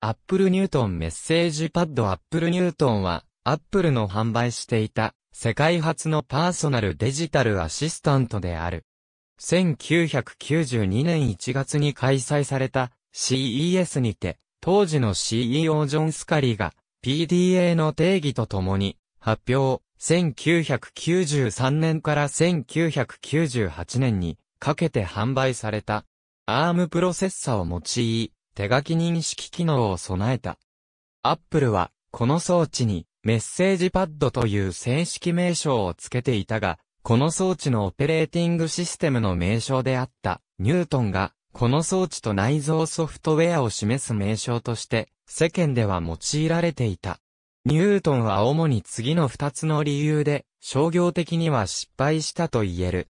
アップルニュートンメッセージパッドアップルニュートンは、アップルの販売していた、世界初のパーソナルデジタルアシスタントである。1992年1月に開催された CES にて、当時の CEO ジョン・スカリーが PDA の定義とともに発表、1993年から1998年にかけて販売された ARM プロセッサを用い、手書き認識機能を備えた。アップルは、この装置に、メッセージパッドという正式名称を付けていたが、この装置のオペレーティングシステムの名称であった、ニュートンが、この装置と内蔵ソフトウェアを示す名称として、世間では用いられていた。ニュートンは主に次の二つの理由で、商業的には失敗したと言える。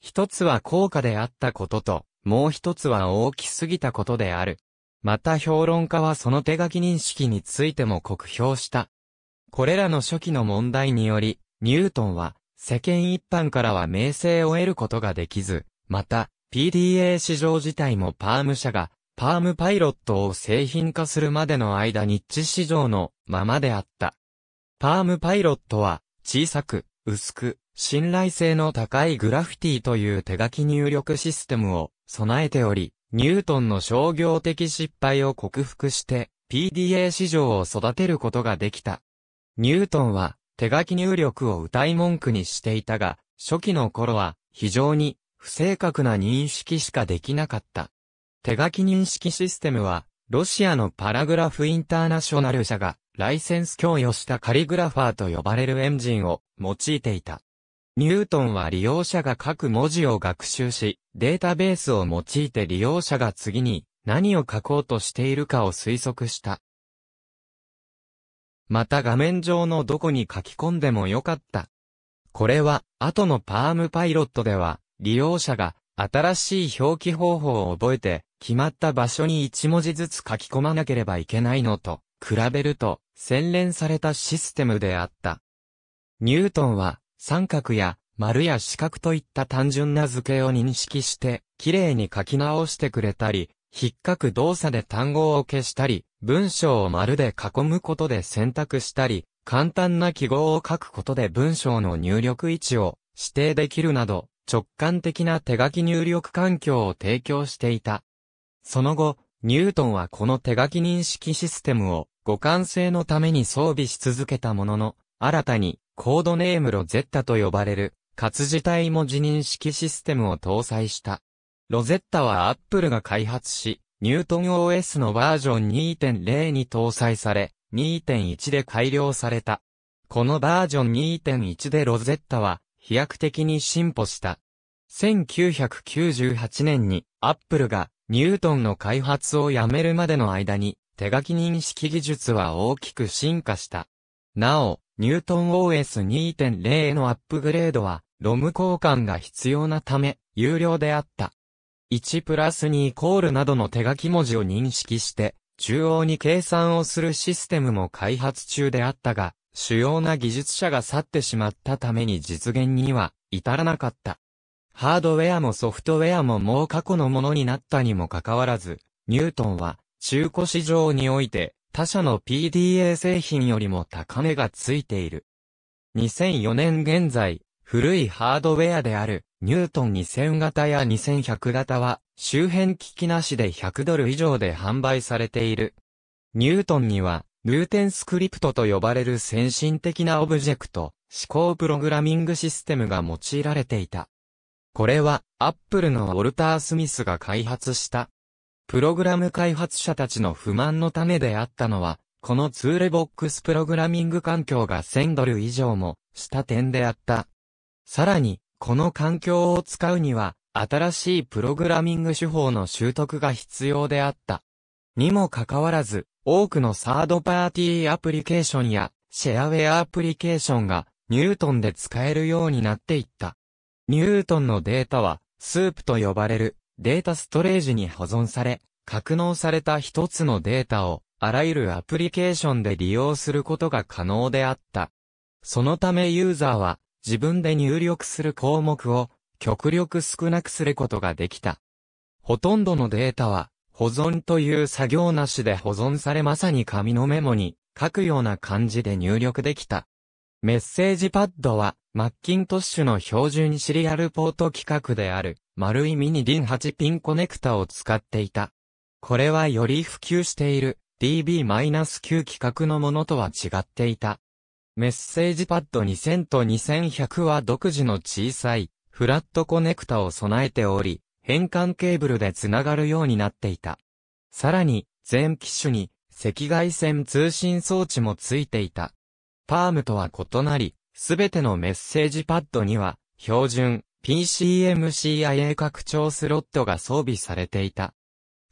一つは高価であったことと、もう一つは大きすぎたことである。また評論家はその手書き認識についても酷評した。これらの初期の問題により、ニュートンは世間一般からは名声を得ることができず、また PDA 市場自体もパーム社がパームパイロットを製品化するまでの間ニッチ市場のままであった。パームパイロットは小さく、薄く、信頼性の高いグラフィティという手書き入力システムを備えており、ニュートンの商業的失敗を克服して PDA 市場を育てることができた。ニュートンは手書き入力を歌い文句にしていたが、初期の頃は非常に不正確な認識しかできなかった。手書き認識システムはロシアのパラグラフインターナショナル社がライセンス供与したカリグラファーと呼ばれるエンジンを用いていた。ニュートンは利用者が書く文字を学習し、データベースを用いて利用者が次に何を書こうとしているかを推測した。また画面上のどこに書き込んでもよかった。これは、後のパームパイロットでは、利用者が新しい表記方法を覚えて、決まった場所に1文字ずつ書き込まなければいけないのと、比べると、洗練されたシステムであった。ニュートンは、三角や丸や四角といった単純な図形を認識して、綺麗に書き直してくれたり、引っかく動作で単語を消したり、文章を丸で囲むことで選択したり、簡単な記号を書くことで文章の入力位置を指定できるなど、直感的な手書き入力環境を提供していた。その後、ニュートンはこの手書き認識システムを互換性のために装備し続けたものの、新たにコードネームロゼッタと呼ばれる、活字体文字認識システムを搭載した。ロゼッタは Apple が開発し、ニュートン o s のバージョン2.0に搭載され、2.1で改良された。このバージョン2.1でロゼッタは飛躍的に進歩した。1998年に Apple がニュートンの開発をやめるまでの間に手書き認識技術は大きく進化した。なお、ニュート o o s 2 0へのアップグレードは、ロム交換が必要なため、有料であった。1プラス2イコールなどの手書き文字を認識して、中央に計算をするシステムも開発中であったが、主要な技術者が去ってしまったために実現には至らなかった。ハードウェアもソフトウェアももう過去のものになったにもかかわらず、ニュートンは中古市場において他社の PDA 製品よりも高値がついている。2004年現在、古いハードウェアである、ニュートン2000型や2100型は、周辺機器なしで100ドル以上で販売されている。ニュートンには、ルーテンスクリプトと呼ばれる先進的なオブジェクト、思考プログラミングシステムが用いられていた。これは、アップルのウォルター・スミスが開発したプログラム開発者たちの不満の種であったのは、このツールボックスプログラミング環境が1000ドル以上もした点であった。さらに、この環境を使うには、新しいプログラミング手法の習得が必要であった。にもかかわらず、多くのサードパーティーアプリケーションやシェアウェアアプリケーションがニュートンで使えるようになっていった。ニュートンのデータはスープと呼ばれるデータストレージに保存され、格納された一つのデータを、あらゆるアプリケーションで利用することが可能であった。そのためユーザーは、自分で入力する項目を、極力少なくすることができた。ほとんどのデータは、保存という作業なしで保存されまさに紙のメモに書くような感じで入力できた。メッセージパッドは、マッキントッシュの標準シリアルポート規格である。丸いミニリン8ピンコネクタを使っていた。これはより普及している DB-9 規格のものとは違っていた。メッセージパッド2000と2100は独自の小さいフラットコネクタを備えており、変換ケーブルでつながるようになっていた。さらに、全機種に赤外線通信装置もついていた。パームとは異なり、すべてのメッセージパッドには、標準、PCMCIA 拡張スロットが装備されていた。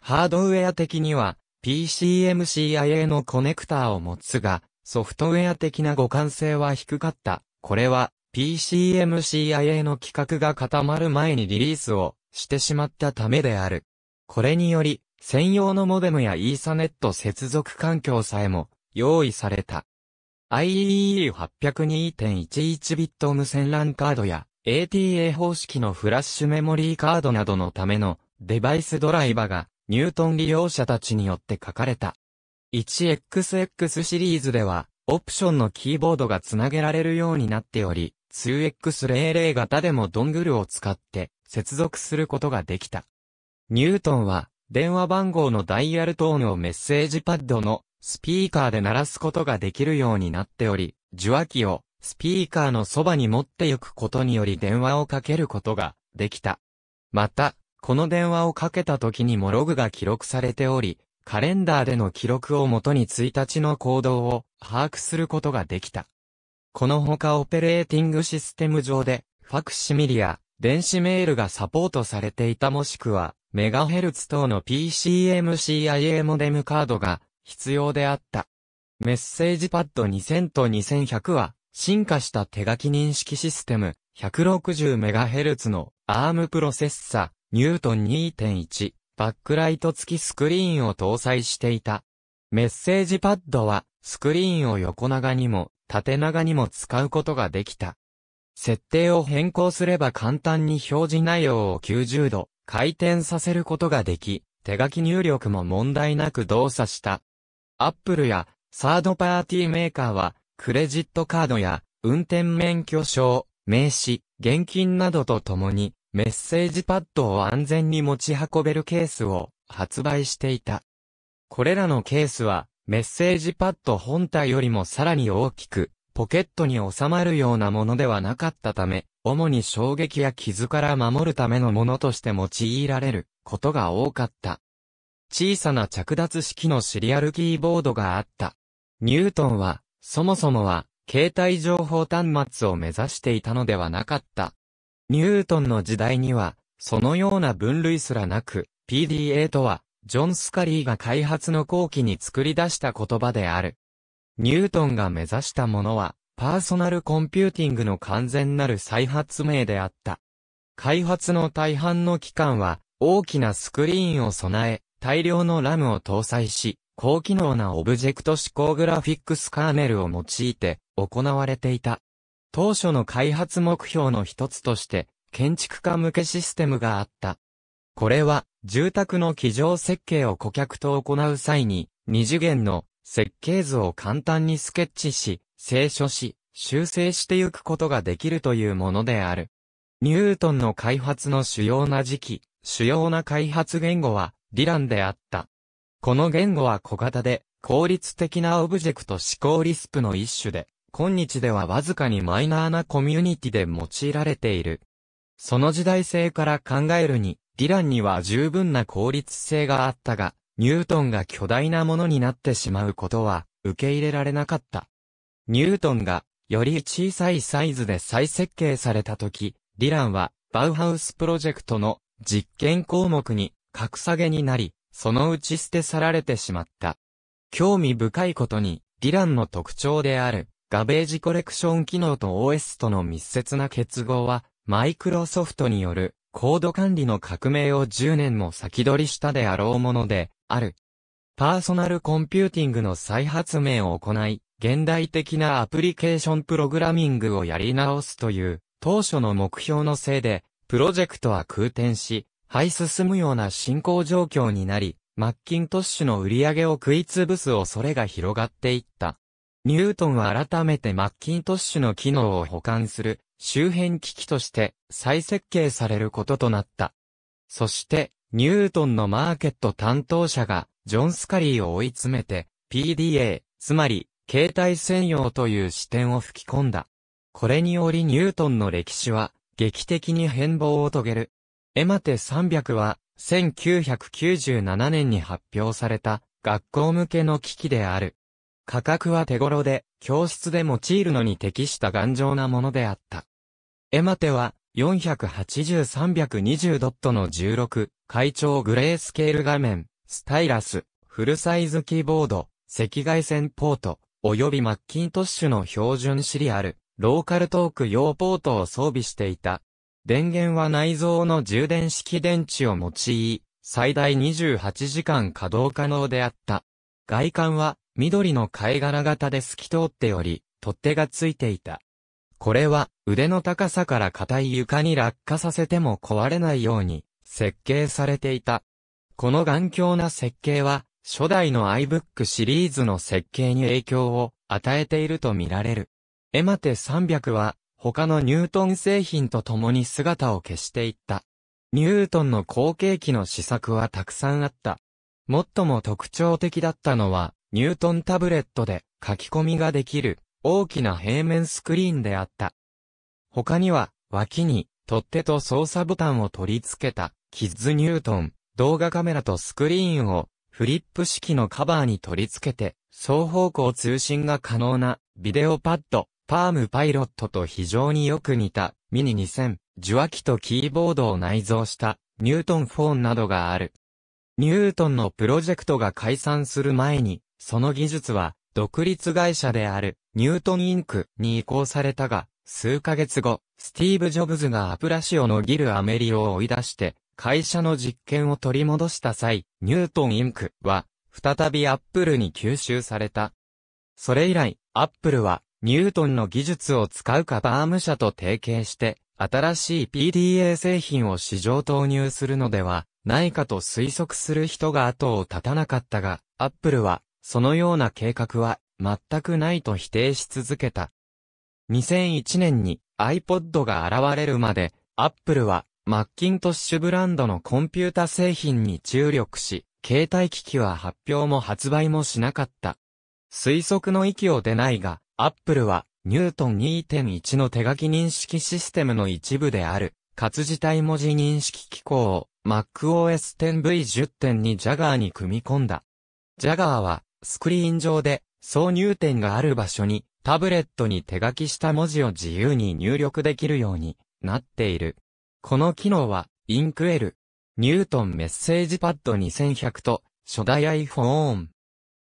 ハードウェア的には PCMCIA のコネクターを持つが、ソフトウェア的な互換性は低かった。これは PCMCIA の規格が固まる前にリリースをしてしまったためである。これにより、専用のモデムやイーサネット接続環境さえも用意された。IEEE 802.11ビット無線 LAN カードや ATA 方式のフラッシュメモリーカードなどのためのデバイスドライバがニュートン利用者たちによって書かれた。1XX シリーズではオプションのキーボードがつなげられるようになっており、2X00 型でもドングルを使って接続することができた。ニュートンは電話番号のダイヤルトーンをメッセージパッドのスピーカーで鳴らすことができるようになっており、受話器をスピーカーのそばに持って行くことにより電話をかけることができた。また、この電話をかけた時にもログが記録されており、カレンダーでの記録をもとに1日の行動を把握することができた。このほかオペレーティングシステム上で、ファクシミリや電子メールがサポートされていたもしくは、メガヘルツ等の PCMCIA モデムカードが必要であった。メッセージパッド2000と2100は進化した手書き認識システム、160MHz の ARM プロセッサ、Newton2.1、バックライト付きスクリーンを搭載していた。メッセージパッドは、スクリーンを横長にも、縦長にも使うことができた。設定を変更すれば簡単に表示内容を90度回転させることができ、手書き入力も問題なく動作した。Apple やサードパーティーメーカーはクレジットカードや、運転免許証、名刺、現金などとともに、メッセージパッドを安全に持ち運べるケースを発売していた。これらのケースは、メッセージパッド本体よりもさらに大きく、ポケットに収まるようなものではなかったため、主に衝撃や傷から守るためのものとして用いられることが多かった。小さな着脱式のシリアルキーボードがあった。ニュートンはそもそもは、携帯情報端末を目指していたのではなかった。ニュートンの時代には、そのような分類すらなく、PDA とは、ジョン・スカリーが開発の後期に作り出した言葉である。ニュートンが目指したものは、パーソナルコンピューティングの完全なる再発明であった。開発の大半の期間は、大きなスクリーンを備え、大量のラムを搭載し、高機能なオブジェクト指向グラフィックスカーネルを用いて行われていた。当初の開発目標の一つとして、建築家向けシステムがあった。これは、住宅の基上設計を顧客と行う際に、二次元の設計図を簡単にスケッチし、清書し、修正していくことができるというものである。ニュートンの開発の主要な時期、主要な開発言語は、ディランであった。この言語は小型で、効率的なオブジェクト思考リスプの一種で、今日ではわずかにマイナーなコミュニティで用いられている。その時代性から考えるに、ディランには十分な効率性があったが、ニュートンが巨大なものになってしまうことは受け入れられなかった。ニュートンがより小さいサイズで再設計された時、ディランはバウハウスプロジェクトの実験項目に格下げになり、そのうち捨て去られてしまった。興味深いことに、ディランの特徴である、ガベージコレクション機能と OS との密接な結合は、マイクロソフトによる、コード管理の革命を10年も先取りしたであろうもので、ある。パーソナルコンピューティングの再発明を行い、現代的なアプリケーションプログラミングをやり直すという、当初の目標のせいで、プロジェクトは空転し、はい進むような進行状況になり、マッキントッシュの売り上げを食い潰す恐れが広がっていった。ニュートンは改めてマッキントッシュの機能を保管する周辺機器として再設計されることとなった。そして、ニュートンのマーケット担当者がジョン・スカリーを追い詰めて PDA、つまり携帯専用という視点を吹き込んだ。これによりニュートンの歴史は劇的に変貌を遂げる。エマテ300は、1997年に発表された、学校向けの機器である。価格は手頃で、教室で用いるのに適した頑丈なものであった。エマテは、480-320ドットの16、会長グレースケール画面、スタイラス、フルサイズキーボード、赤外線ポート、及びマッキントッシュの標準シリアル、ローカルトーク用ポートを装備していた。電源は内蔵の充電式電池を用い、最大28時間稼働可能であった。外観は緑の貝殻型で透き通っており、取っ手がついていた。これは腕の高さから硬い床に落下させても壊れないように設計されていた。この頑強な設計は初代の iBook シリーズの設計に影響を与えているとみられる。エマテ300は他のニュートン製品と共に姿を消していった。ニュートンの後継機の試作はたくさんあった。最も特徴的だったのは、ニュートンタブレットで書き込みができる大きな平面スクリーンであった。他には、脇に取っ手と操作ボタンを取り付けた、キッズニュートン、動画カメラとスクリーンをフリップ式のカバーに取り付けて、双方向通信が可能なビデオパッド、パームパイロットと非常によく似た、ミニ2000、受話器とキーボードを内蔵した、ニュートンフォーンなどがある。ニュートンのプロジェクトが解散する前に、その技術は、独立会社である、ニュートンインクに移行されたが、数ヶ月後、スティーブ・ジョブズがアプラシオのギル・アメリを追い出して、会社の実験を取り戻した際、ニュートン・インクは、再びアップルに吸収された。それ以来、アップルは、ニュートンの技術を使うかバーム社と提携して、新しい PDA 製品を市場投入するのではないかと推測する人が後を絶たなかったが、アップルは、そのような計画は全くないと否定し続けた。2001年に iPod が現れるまで、アップルはマッキントッシュブランドのコンピュータ製品に注力し、携帯機器は発表も発売もしなかった。推測の域を出ないが、アップルは、ニュートン2.1の手書き認識システムの一部である、活字体文字認識機構を MacOS 0 v 1 0 2 Jagger に組み込んだ。Jagger は、スクリーン上で、挿入点がある場所に、タブレットに手書きした文字を自由に入力できるようになっている。この機能は、インクエル、ニュートンメッセージパッド2100と、初代 iPhone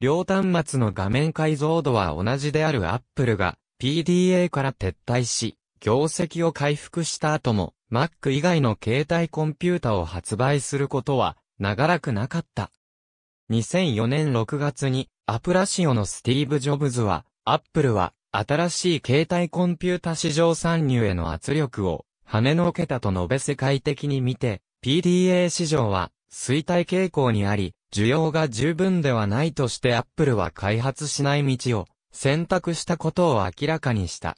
両端末の画面解像度は同じであるアップルが PDA から撤退し、業績を回復した後も Mac 以外の携帯コンピュータを発売することは長らくなかった。2004年6月にアプラシオのスティーブ・ジョブズはアップルは新しい携帯コンピュータ市場参入への圧力を跳ねのけたと述べ世界的に見て PDA 市場は衰退傾向にあり、需要が十分ではないとしてアップルは開発しない道を選択したことを明らかにした。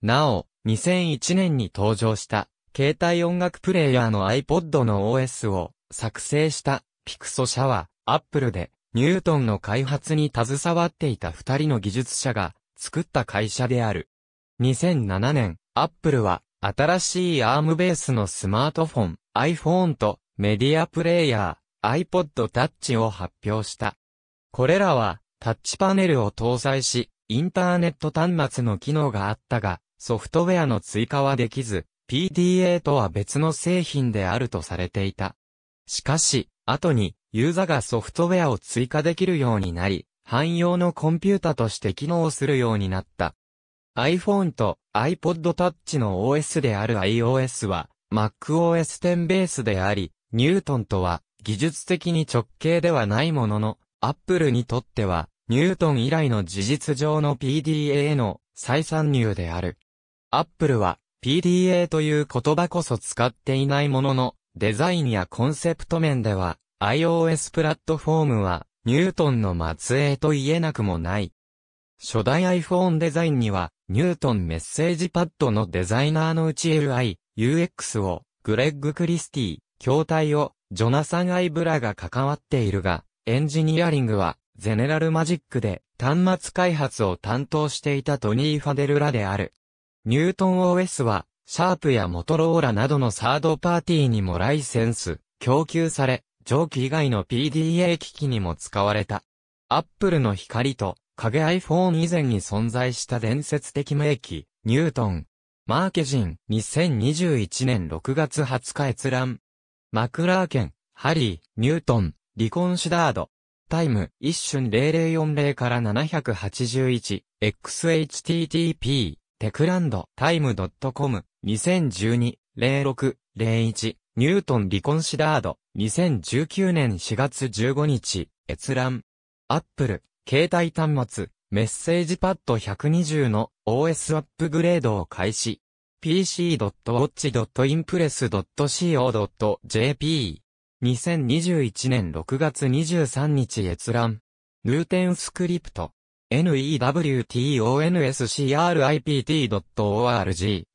なお、2001年に登場した携帯音楽プレイヤーの iPod の OS を作成したピクソ社はアップルでニュートンの開発に携わっていた二人の技術者が作った会社である。2007年、アップルは新しい ARM ベースのスマートフォン iPhone とメディアプレイヤー、iPod Touch を発表した。これらは、タッチパネルを搭載し、インターネット端末の機能があったが、ソフトウェアの追加はできず、PDA とは別の製品であるとされていた。しかし、後に、ユーザがソフトウェアを追加できるようになり、汎用のコンピュータとして機能するようになった。iPhone と iPod Touch の OS である iOS は、MacOS 10ベースであり、ニュートンとは、技術的に直径ではないものの、アップルにとっては、ニュートン以来の事実上の PDA への再参入である。アップルは、PDA という言葉こそ使っていないものの、デザインやコンセプト面では、iOS プラットフォームは、ニュートンの末裔と言えなくもない。初代 iPhone デザインには、ニュートンメッセージパッドのデザイナーのうち LI、UX を、グレッグ・クリスティ、筐体をジョナサン・アイブラが関わっているが、エンジニアリングはゼネラルマジックで端末開発を担当していたトニー・ファデルラである。ニュートン OS は、シャープやモトローラなどのサードパーティーにもライセンス、供給され、蒸気以外の PDA 機器にも使われた。アップルの光と影 iPhone 以前に存在した伝説的名機、ニュートン。マーケジン、2021年6月20日閲覧。マクラーケン、ハリー、ニュートン、リコンシダード。タイム、一瞬0040から 781XHTTP、テクランド、タイム .com、2012、06、01、ニュートン・リコンシダード、2019年4月15日、閲覧。アップル、携帯端末、メッセージパッド120の OS アップグレードを開始。pc.watch.impress.co.jp。2021年6月23日閲覧。ヌーテンスクリプト。newtonscript.org。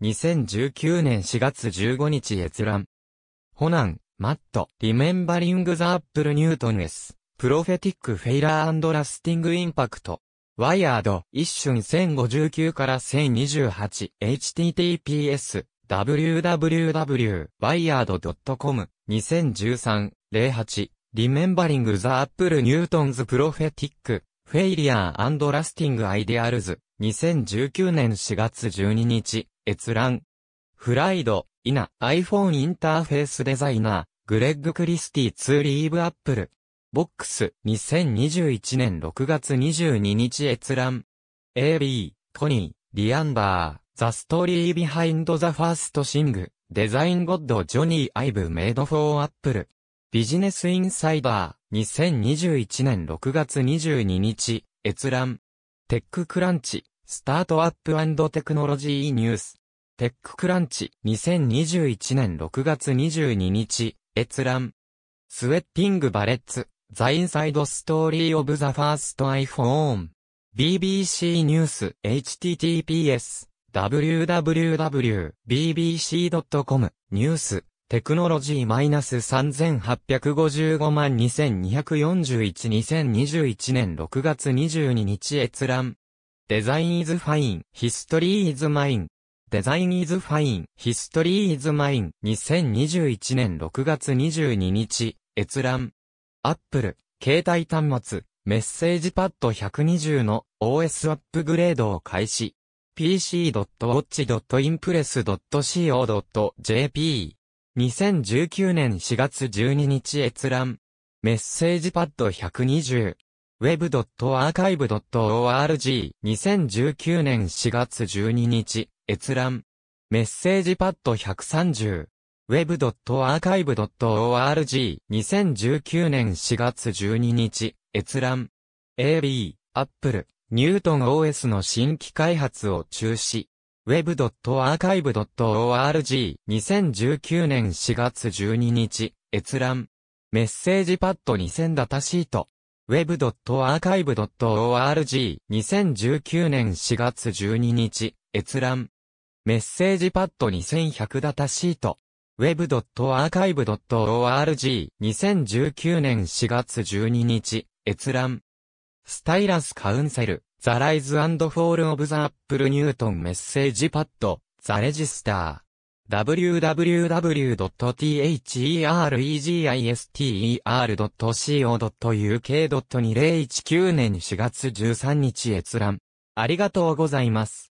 2019年4月15日閲覧。ホナン、マット、リメンバリングザアップルニュートンエス。プロフェティックフェイラーラスティングインパクト。ワイヤード、一瞬1059から1028、https、www.wired.com、2013、08、Remembering the Apple Newton's Prophetic, Failure and Lasting Ideals、2019年4月12日、閲覧。フライド、イナ、iPhone インターフェースデザイナー、グレッグ・クリスティ・ツーリーブ・アップル。ボックス、2021年6月22日閲覧。AB、トニー、リアンバー、ザストーリービハインドザファーストシング、デザインゴッドジョニー・アイブ・メイド・フォー・アップル。ビジネス・インサイバー、2021年6月22日、閲覧。テッククランチ、スタートアップテクノロジーニュース。テッククランチ、2021年6月22日、閲覧。スウェッティング・バレッツ、The Inside Story of the First iPhone BBC ニュース https www.bbc.com ニューステクノロジー3855万2241-2021年6月22日閲覧。デザインイズファイン、ヒストリーイズマイン。デザインイズファイン、ヒストリーイズマイン。2021年6月22日、閲覧。アップル、携帯端末、メッセージパッド120の OS アップグレードを開始。pc.watch.impress.co.jp 2019年4月12日閲覧。メッセージパッド120。web.archive.org 2019年4月12日閲覧。メッセージパッド130。web.archive.org 2019年4月12日、閲覧。AB、Apple、Newton OS の新規開発を中止。web.archive.org 2019年4月12日、閲覧。メッセージパッド2000ダタシート。web.archive.org 2019年4月12日、閲覧。メッセージパッド2100ダタシート。web.archive.org 2019年4月12日、閲覧。スタイラスカウンセル、ザライズフォールオブザアップルニュートンメッセージパッド、ザレジスター。www.theregister.co.uk.2019 年4月13日閲覧。ありがとうございます。